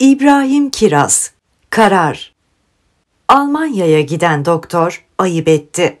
İbrahim Kiraz Karar Almanya'ya giden doktor ayıp etti.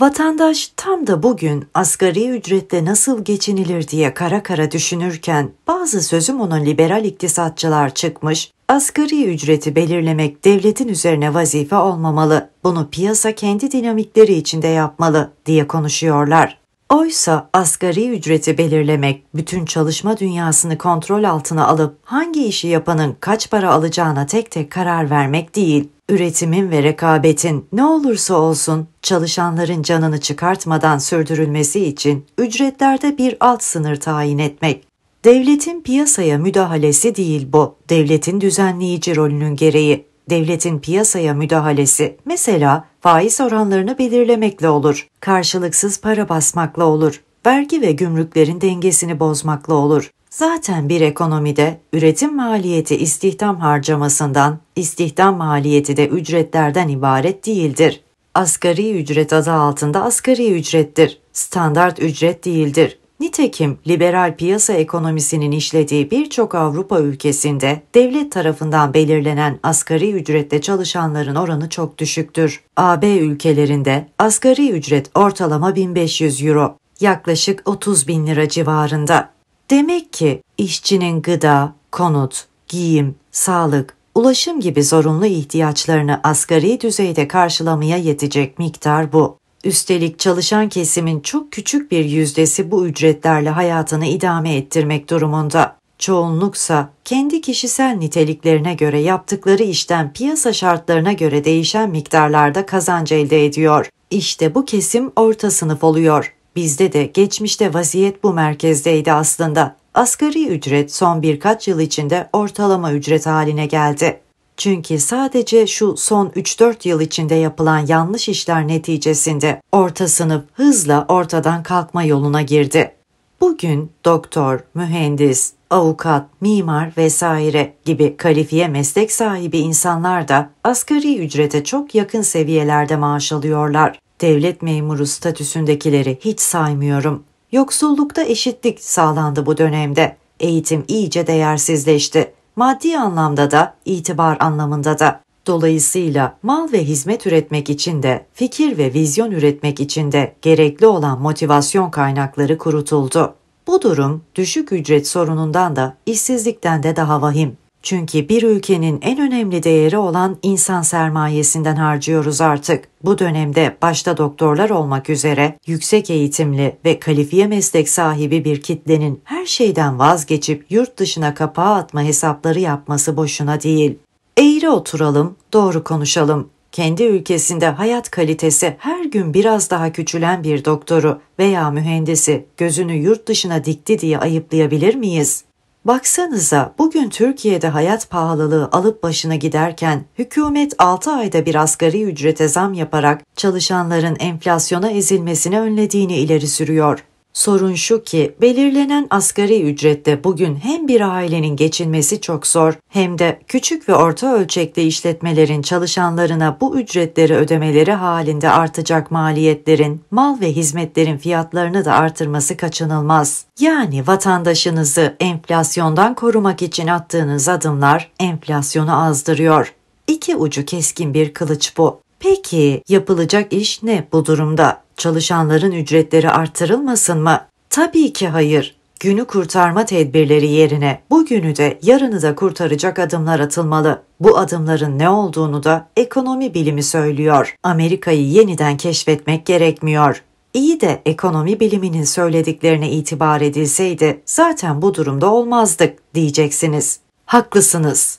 Vatandaş tam da bugün asgari ücretle nasıl geçinilir diye kara kara düşünürken bazı sözüm ona liberal iktisatçılar çıkmış, asgari ücreti belirlemek devletin üzerine vazife olmamalı, bunu piyasa kendi dinamikleri içinde yapmalı diye konuşuyorlar. Oysa asgari ücreti belirlemek bütün çalışma dünyasını kontrol altına alıp hangi işi yapanın kaç para alacağına tek tek karar vermek değil, üretimin ve rekabetin ne olursa olsun çalışanların canını çıkartmadan sürdürülmesi için ücretlerde bir alt sınır tayin etmek. Devletin piyasaya müdahalesi değil bu, devletin düzenleyici rolünün gereği. Devletin piyasaya müdahalesi mesela faiz oranlarını belirlemekle olur, karşılıksız para basmakla olur, vergi ve gümrüklerin dengesini bozmakla olur. Zaten bir ekonomide üretim maliyeti istihdam harcamasından, istihdam maliyeti de ücretlerden ibaret değildir. Asgari ücret adı altında asgari ücrettir, standart ücret değildir. Nitekim liberal piyasa ekonomisinin işlediği birçok Avrupa ülkesinde devlet tarafından belirlenen asgari ücretle çalışanların oranı çok düşüktür. AB ülkelerinde asgari ücret ortalama 1500 euro, yaklaşık 30 bin lira civarında. Demek ki işçinin gıda, konut, giyim, sağlık, ulaşım gibi zorunlu ihtiyaçlarını asgari düzeyde karşılamaya yetecek miktar bu. Üstelik çalışan kesimin çok küçük bir yüzdesi bu ücretlerle hayatını idame ettirmek durumunda. Çoğunluksa kendi kişisel niteliklerine göre yaptıkları işten piyasa şartlarına göre değişen miktarlarda kazanç elde ediyor. İşte bu kesim orta sınıf oluyor. Bizde de geçmişte vaziyet bu merkezdeydi aslında. Asgari ücret son birkaç yıl içinde ortalama ücret haline geldi. Çünkü sadece şu son 3-4 yıl içinde yapılan yanlış işler neticesinde orta sınıf hızla ortadan kalkma yoluna girdi. Bugün doktor, mühendis, avukat, mimar vesaire gibi kalifiye meslek sahibi insanlar da asgari ücrete çok yakın seviyelerde maaş alıyorlar. Devlet memuru statüsündekileri hiç saymıyorum. Yoksullukta eşitlik sağlandı bu dönemde. Eğitim iyice değersizleşti maddi anlamda da itibar anlamında da. Dolayısıyla mal ve hizmet üretmek için de, fikir ve vizyon üretmek için de gerekli olan motivasyon kaynakları kurutuldu. Bu durum düşük ücret sorunundan da işsizlikten de daha vahim. Çünkü bir ülkenin en önemli değeri olan insan sermayesinden harcıyoruz artık. Bu dönemde başta doktorlar olmak üzere yüksek eğitimli ve kalifiye meslek sahibi bir kitlenin her şeyden vazgeçip yurt dışına kapağı atma hesapları yapması boşuna değil. Eğri oturalım, doğru konuşalım. Kendi ülkesinde hayat kalitesi her gün biraz daha küçülen bir doktoru veya mühendisi gözünü yurt dışına dikti diye ayıplayabilir miyiz? Baksanıza bugün Türkiye'de hayat pahalılığı alıp başına giderken hükümet 6 ayda bir asgari ücrete zam yaparak çalışanların enflasyona ezilmesini önlediğini ileri sürüyor. Sorun şu ki belirlenen asgari ücrette bugün hem bir ailenin geçinmesi çok zor hem de küçük ve orta ölçekli işletmelerin çalışanlarına bu ücretleri ödemeleri halinde artacak maliyetlerin, mal ve hizmetlerin fiyatlarını da artırması kaçınılmaz. Yani vatandaşınızı enflasyondan korumak için attığınız adımlar enflasyonu azdırıyor. İki ucu keskin bir kılıç bu. Peki yapılacak iş ne bu durumda? Çalışanların ücretleri artırılmasın mı? Tabii ki hayır. Günü kurtarma tedbirleri yerine bugünü de yarını da kurtaracak adımlar atılmalı. Bu adımların ne olduğunu da ekonomi bilimi söylüyor. Amerika'yı yeniden keşfetmek gerekmiyor. İyi de ekonomi biliminin söylediklerine itibar edilseydi zaten bu durumda olmazdık diyeceksiniz. Haklısınız.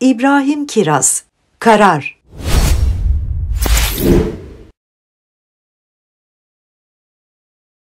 İbrahim Kiraz Karar